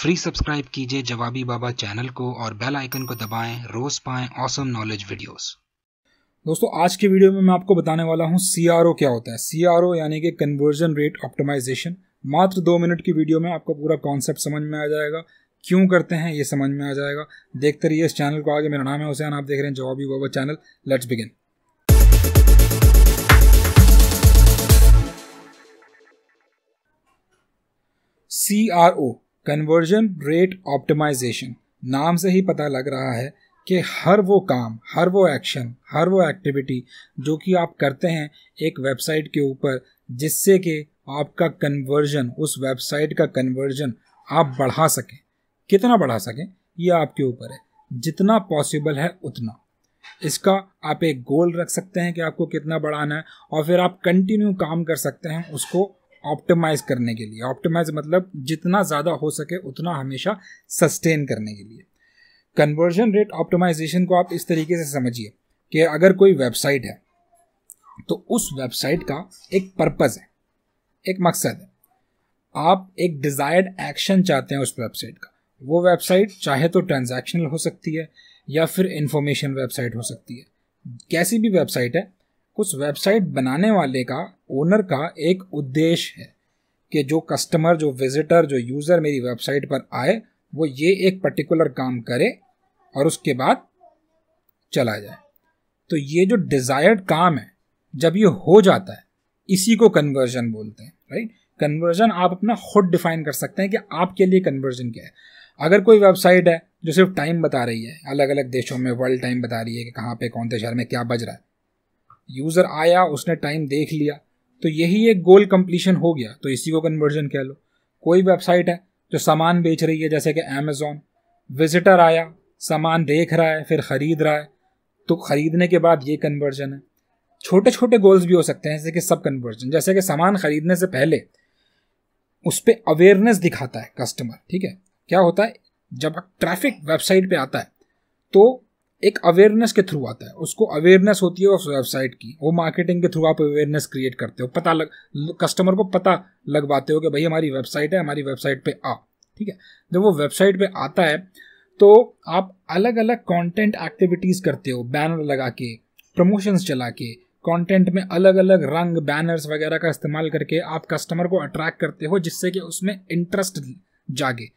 Free subscribe कीजिए जवाबी Baba channel को और बेल आइकन को दबाएं रोज पाएं ऑसम नॉलेज वीडियोस दोस्तों आज के वीडियो में मैं आपको बताने वाला हूं सी क्या होता है सी यानी कि कन्वर्जन रेट ऑप्टिमाइजेशन मात्र दो मिनट की वीडियो में आपको पूरा कॉन्सेप्ट समझ में आ जाएगा क्यों करते हैं ये समझ में आ जाएगा देखते रहिए इस चैनल को आगे मेरा नाम है हुसैन आप देख रहे हैं Jawabi Baba channel let's begin C R O conversion rate optimization नाम से ही पता लग रहा है कि हर वो काम हर वो एक्शन हर वो एक्टिविटी जो कि आप करते हैं एक वेबसाइट के ऊपर जिससे कि आपका कन्वर्जन उस वेबसाइट का कन्वर्जन आप बढ़ा सकें कितना बढ़ा सकें ये आपके ऊपर है जितना पॉसिबल है उतना इसका आप एक गोल रख सकते हैं कि आपको कितना बढ़ाना है और फिर आप कंटिन्यू काम कर सकते हैं उसको ऑप्टिमाइज करने के लिए ऑप्टिमाइज मतलब जितना ज़्यादा हो सके उतना हमेशा सस्टेन करने के लिए कन्वर्जन रेट ऑप्टिमाइजेशन को आप इस तरीके से समझिए कि अगर कोई वेबसाइट है तो उस वेबसाइट का एक पर्पज़ है एक मकसद है आप एक डिज़ायर्ड एक्शन चाहते हैं उस वेबसाइट का वो वेबसाइट चाहे तो ट्रांजैक्शनल हो सकती है या फिर इंफॉर्मेशन वेबसाइट हो सकती है कैसी भी वेबसाइट है उस वेबसाइट बनाने वाले का ओनर का एक उद्देश्य है कि जो कस्टमर जो विजिटर जो यूज़र मेरी वेबसाइट पर आए वो ये एक पर्टिकुलर काम करे और उसके बाद चला जाए तो ये जो डिज़ायर्ड काम है जब ये हो जाता है इसी को कन्वर्जन बोलते हैं राइट कन्वर्जन आप अपना खुद डिफाइन कर सकते हैं कि आपके लिए कन्वर्जन क्या है अगर कोई वेबसाइट है जो सिर्फ टाइम बता रही है अलग अलग देशों में वर्ल्ड टाइम बता रही है कि कहाँ पे कौन से शहर में क्या बज रहा है यूज़र आया उसने टाइम देख लिया तो यही एक गोल कंप्लीशन हो गया तो इसी को कन्वर्जन कह लो कोई वेबसाइट है जो सामान बेच रही है जैसे कि अमेजोन विजिटर आया सामान देख रहा है फिर ख़रीद रहा है तो ख़रीदने के बाद ये कन्वर्जन है छोटे छोटे गोल्स भी हो सकते हैं जैसे कि सब कन्वर्जन जैसे कि सामान ख़रीदने से पहले उस पर अवेयरनेस दिखाता है कस्टमर ठीक है क्या होता है जब ट्रैफिक वेबसाइट पे आता है तो एक अवेयरनेस के थ्रू आता है उसको अवेयरनेस होती है उस वेबसाइट की वो मार्केटिंग के थ्रू आप अवेयरनेस क्रिएट करते हो पता लग कस्टमर को पता लगवाते हो कि भाई हमारी वेबसाइट है हमारी वेबसाइट पे आ ठीक है जब वो वेबसाइट पे आता है तो आप अलग अलग कंटेंट एक्टिविटीज़ करते हो बैनर लगा के प्रमोशंस चला के कंटेंट में अलग अलग रंग बैनर्स वगैरह का इस्तेमाल करके आप कस्टमर को अट्रैक्ट करते हो जिससे कि उसमें इंटरेस्ट जागे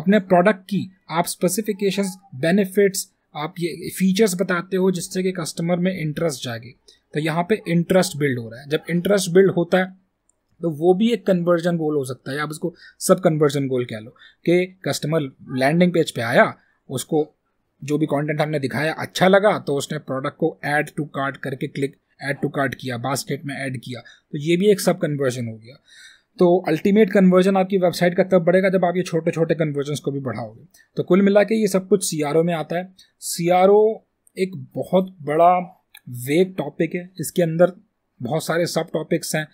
अपने प्रोडक्ट की आप स्पेसिफिकेशंस बेनिफिट्स आप ये फीचर्स बताते हो जिससे कि कस्टमर में इंटरेस्ट जागे तो यहाँ पे इंटरेस्ट बिल्ड हो रहा है जब इंटरेस्ट बिल्ड होता है तो वो भी एक कन्वर्जन गोल हो सकता है आप उसको सब कन्वर्जन गोल कह लो कि कस्टमर लैंडिंग पेज पे आया उसको जो भी कंटेंट हमने दिखाया अच्छा लगा तो उसने प्रोडक्ट को ऐड टू कार्ट करके क्लिक ऐड टू कार्ट किया बास्केट में ऐड किया तो ये भी एक सब कन्वर्जन हो गया तो अल्टीमेट कन्वर्जन आपकी वेबसाइट का तब बढ़ेगा जब आप ये छोटे छोटे कन्वर्जन को भी बढ़ाओगे तो कुल मिला के ये सब कुछ सी में आता है सी एक बहुत बड़ा वेग टॉपिक है इसके अंदर बहुत सारे सब टॉपिक्स हैं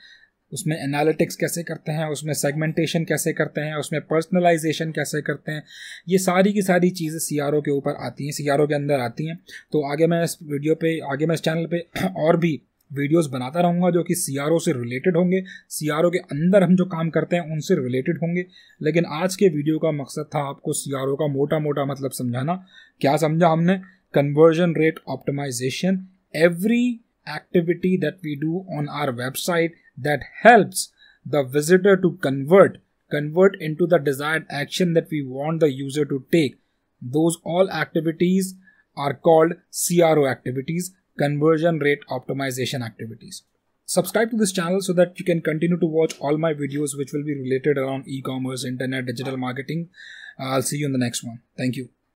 उसमें एनालिटिक्स कैसे करते हैं उसमें सेगमेंटेशन कैसे करते हैं उसमें पर्सनलाइजेशन कैसे करते हैं ये सारी की सारी चीज़ें सी के ऊपर आती हैं सी के अंदर आती हैं तो आगे मैं इस वीडियो पे आगे मैं इस चैनल पे और भी वीडियोस बनाता रहूँगा जो कि सी से रिलेटेड होंगे सी के अंदर हम जो काम करते हैं उनसे रिलेटेड होंगे लेकिन आज के वीडियो का मकसद था आपको सी का मोटा मोटा मतलब समझाना क्या समझा हमने conversion rate optimization every activity that we do on our website that helps the visitor to convert the desired action that we want the user to take those all activities are called C R O activities conversion rate optimization activities. Subscribe to this channel so that you can continue to watch all my videos which will be related around e-commerce, internet, digital marketing. I'll see you in the next one. Thank you.